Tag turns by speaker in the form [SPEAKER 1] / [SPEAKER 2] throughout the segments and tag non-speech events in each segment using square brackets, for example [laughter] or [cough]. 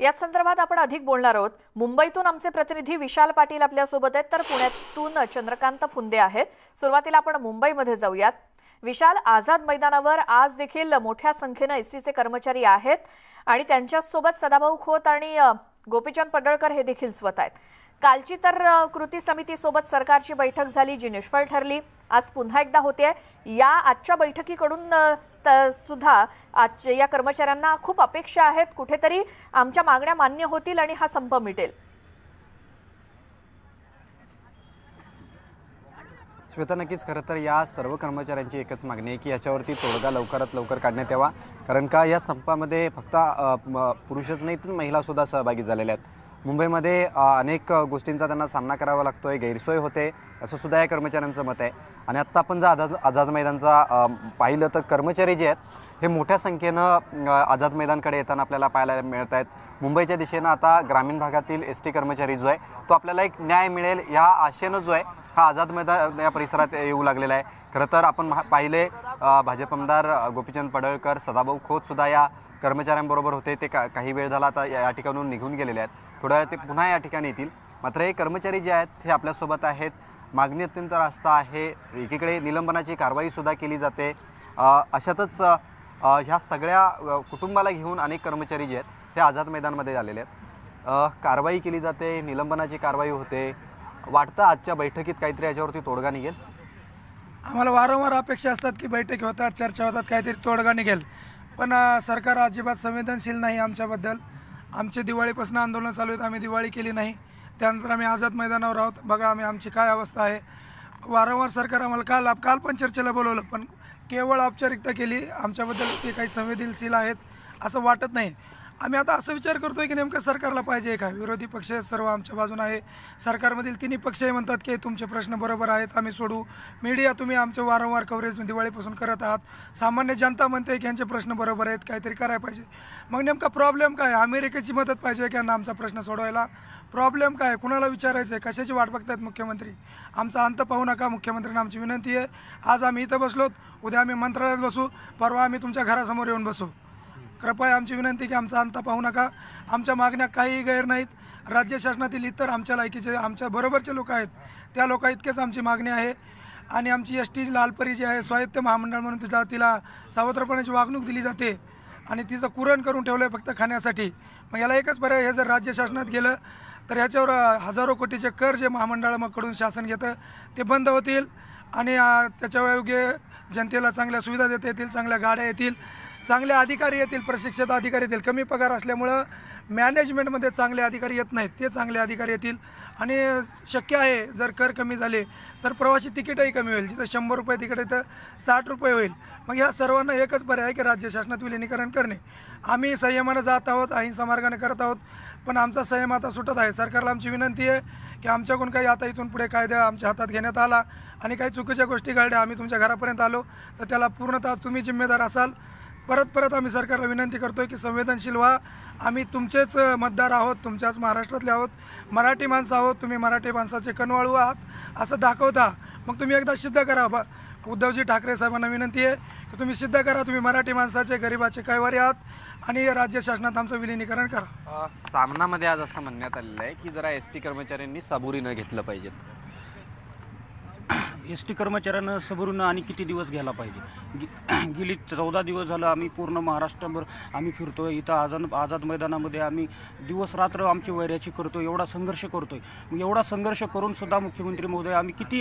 [SPEAKER 1] याच संदर्भात आपण अधिक बोलणार आहोत मुंबईतून आमचे प्रतिनिधी विशाल पाटील आपल्यासोबत आहेत तर पुण्यातून चंद्रकांत फुंदे आहेत सुरुवातीला आपण मुंबईमध्ये जाऊयात विशाल आझाद मैदानावर आज देखील मोठ्या संख्येनं एसटीचे कर्मचारी आहेत आणि त्यांच्यासोबत सदाभाऊ खोत आणि गोपीचंद पडळकर हे देखील स्वत आहेत कालची तर कृती समितीसोबत सरकारची बैठक झाली जी निष्फळ ठरली आज पुन्हा एकदा होते या आजच्या बैठकीकडून सुद्धा आजचे या कर्मचाऱ्यांना खूप अपेक्षा आहेत कुठेतरी आमच्या मागण्या मान्य होतील आणि हा संप मिटेल
[SPEAKER 2] श्वेता नक्कीच खरं तर या सर्व कर्मचाऱ्यांची एकच मागणी आहे की याच्यावरती तोडगा लवकरात लवकर काढण्यात यावा कारण का या संपामध्ये फक्त पुरुषच नाही तर महिलासुद्धा सहभागी झालेल्या आहेत मुंबईमध्ये अनेक गोष्टींचा त्यांना सामना करावा लागतो आहे गैरसोय होते असं सुद्धा या कर्मचाऱ्यांचं मत आहे आणि आत्ता आपण जर आझाद आझाद मैदानचा पाहिलं तर कर्मचारी जे आहेत हे मोठ्या संख्येनं आझाद मैदानकडे येताना आपल्याला पाहायला मिळत आहेत मुंबईच्या दिशेनं आता ग्रामीण भागातील एस टी कर्मचारी जो आहे तो आपल्याला एक न्याय मिळेल या आशेनं जो आहे हा आझाद मैदान या परिसरात येऊ लागलेला आहे खरं तर आपण पाहिले भाजप आमदार गोपीचंद पडळकर सदाभाऊ खोतसुद्धा या कर्मचाऱ्यांबरोबर होते ते का काही वेळ झाला आता या ठिकाणून निघून गेलेले आहेत थोड्या ते पुन्हा या ठिकाणी येतील मात्र हे कर्मचारी जे आहेत हे आपल्यासोबत आहेत मागणी अत्यंत रास्त आहे एकीकडे निलंबनाची कारवाईसुद्धा केली जाते अशातच ह्या सगळ्या कुटुंबाला घेऊन अनेक कर्मचारी जे आहेत ते आझाद मैदानमध्ये आलेले आहेत कारवाई केली जाते निलंबनाची कारवाई होते वाटतं आजच्या बैठकीत काहीतरी याच्यावरती तोडगा निघेल
[SPEAKER 3] आम्हाला वारंवार अपेक्षा असतात की बैठकी होतात चर्चा होतात काहीतरी तोडगा निघेल पण सरकार अजिबात संवेदनशील नाही आमच्याबद्दल आमचे दिवाळीपासून आंदोलन चालू आहेत आम्ही दिवाळी केली नाही त्यानंतर आम्ही आझाद मैदानावर आहोत बघा आम्ही आमची काय अवस्था आहे वारंवार सरकार आम्हाला काल काल पण चर्चेला बोलवलं पण केवळ औपचारिकता केली आमच्याबद्दल ते काही संवेदनशील आहेत असं वाटत नाही आम्ही आता असं विचार करतोय की नेमकं सरकारला पाहिजे का विरोधी पक्ष सर्व आमच्या बाजून आहे सरकारमधील तिन्ही पक्षही म्हणतात की तुमचे प्रश्न बरोबर आहेत आम्ही सोडू मीडिया तुम्ही आमचं वारंवार कव्हरेज म्हणजे दिवाळीपासून करत आहात सामान्य जनता म्हणते की यांचे प्रश्न बरोबर आहेत काहीतरी करायला पाहिजे मग नेमका प्रॉब्लेम काय अमेरिकेची मदत पाहिजे की यांना आमचा प्रश्न सोडवायला प्रॉब्लेम काय कुणाला विचारायचं आहे कशाची वाट बघतायत मुख्यमंत्री आमचा अंत पाहू नका मुख्यमंत्र्यांना आमची विनंती आहे आज आम्ही इथं बसलोत उद्या आम्ही मंत्रालयात बसू परवा आम्ही तुमच्या घरासमोर येऊन बसू कृपया आमची विनंती की आमचा अंत पाहू नका आमच्या मागण्या काहीही गैर नाहीत राज्य शासनातील इतर आमच्या लायकीचे आमच्या बरोबरचे लोक आहेत त्या लोक इतकेच आमची मागणी आहे आणि आमची एस टी लालपरी जी आहे स्वायत्त महामंडळ म्हणून तिचा तिला सावत्रपणाची वागणूक दिली जाते आणि तिचं कुरण करून ठेवलं आहे फक्त खाण्यासाठी मग याला एकच पर्याय हे जर राज्य शासनात गेलं तर ह्याच्यावर हजारो कोटीचे कर जे महामंडळाकडून शासन घेतं ते बंद होतील आणि त्याच्या योग्य जनतेला चांगल्या सुविधा देता येतील चांगल्या गाड्या येतील चांगले अधिकारी येतील प्रशिक्षित अधिकारी येतील कमी पगार असल्यामुळं मॅनेजमेंटमध्ये चांगले अधिकारी येत नाहीत ते चांगले अधिकारी येतील आणि शक्य आहे जर कर कमी झाले तर प्रवासी तिकीटही कमी होईल जिथं शंभर रुपये तिकीट आहे तर साठ रुपये होईल मग ह्या सर्वांना एकच पर्याय आहे की राज्य शासनात विलिनीकरण करणे आम्ही संयमानं जात आहोत अहिंसा मार्गाने करत आहोत पण आमचा संयम आता सुटत आहे सरकारला आमची विनंती आहे की आमच्याकडून काही आता इथून पुढे कायदा आमच्या हातात घेण्यात आला आणि काही चुकीच्या गोष्टी घडल्या आम्ही तुमच्या घरापर्यंत आलो तर त्याला पूर्णतः तुम्ही जिम्मेदार असाल परत परत आम्ही सरकारला विनंती करतोय की संवेदनशील व्हा आम्ही तुमचेच मतदार आहोत तुमच्याच महाराष्ट्रातले आहोत मराठी माणसं आहोत तुम्ही मराठी माणसाचे कणवाळू आहात असं दाखवता मग तुम्ही एकदा सिद्ध करा उद्धवजी ठाकरे साहेबांना विनंती आहे की तुम्ही सिद्ध करा तुम्ही मराठी माणसाचे गरिबाचे कैवारी आहात आणि राज्य शासनात आमचं विलिनीकरण
[SPEAKER 2] करा सामनामध्ये आज असं म्हणण्यात आलेलं आहे की जरा एस टी कर्मचाऱ्यांनी साबुरी न घेतलं पाहिजेत
[SPEAKER 4] एस टी कर्मचाऱ्यांना सबरून आणि किती दिवस घ्यायला पाहिजे [clears throat] गेली चौदा दिवस झालं आम्ही पूर्ण महाराष्ट्रभर आम्ही फिरतो आहे इथं आझाद आझाद मैदानामध्ये आम्ही दिवस रात्र आमची वैऱ्याची करतो एवढा संघर्ष करतो आहे मग एवढा संघर्ष करूनसुद्धा मुख्यमंत्री महोदय आम्ही किती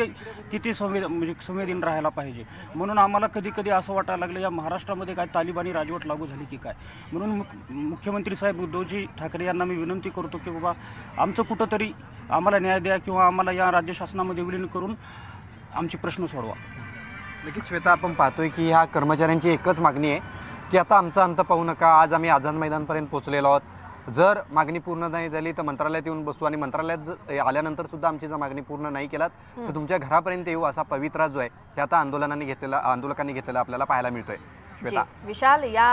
[SPEAKER 4] किती संवेद म्हणजे संवेदीन राहायला पाहिजे म्हणून आम्हाला कधी कधी असं वाटायला लागलं या महाराष्ट्रामध्ये काय तालिबानी राजवट लागू झाली की काय म्हणून मुख्यमंत्री साहेब उद्धवजी ठाकरे यांना मी विनंती करतो की बाबा आमचं कुठंतरी आम्हाला न्याय द्या किंवा आम्हाला या राज्य शासनामध्ये विलीन करून आमचे प्रश्न सोडवा नक्कीच श्वेता आपण पाहतोय
[SPEAKER 2] की ह्या कर्मचाऱ्यांची एकच मागणी आहे की आता आमचा अंत पाहू नका आज आम्ही आझाद मैदानपर्यंत पोहोचलेलो आहोत जर मागणी पूर्ण नाही झाली तर मंत्रालयात येऊन बसू आणि मंत्रालयात आल्यानंतर सुद्धा आमची जर मागणी पूर्ण नाही केलात तर तुमच्या घरापर्यंत येऊ असा पवित्रा जो आहे ते आता आंदोलनाने घेतलेला आंदोलकांनी घेतलेला आपल्याला पाहायला मिळतोय श्वेता
[SPEAKER 1] विशाल या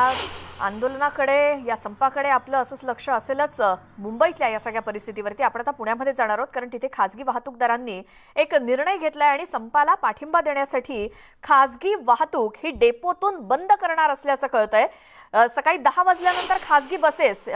[SPEAKER 1] आंदोलनाकडे या संपाकडे आपलं असंच लक्ष असेलच मुंबईतल्या या सगळ्या परिस्थितीवरती आपण आता पुण्यामध्ये जाणार आहोत कारण तिथे खाजगी वाहतूकदारांनी एक निर्णय घेतलाय आणि संपाला पाठिंबा देण्यासाठी खाजगी वाहतूक ही डेपोतून बंद करणार असल्याचं आहे सकाळी दहा वाजल्यानंतर खाजगी बसेस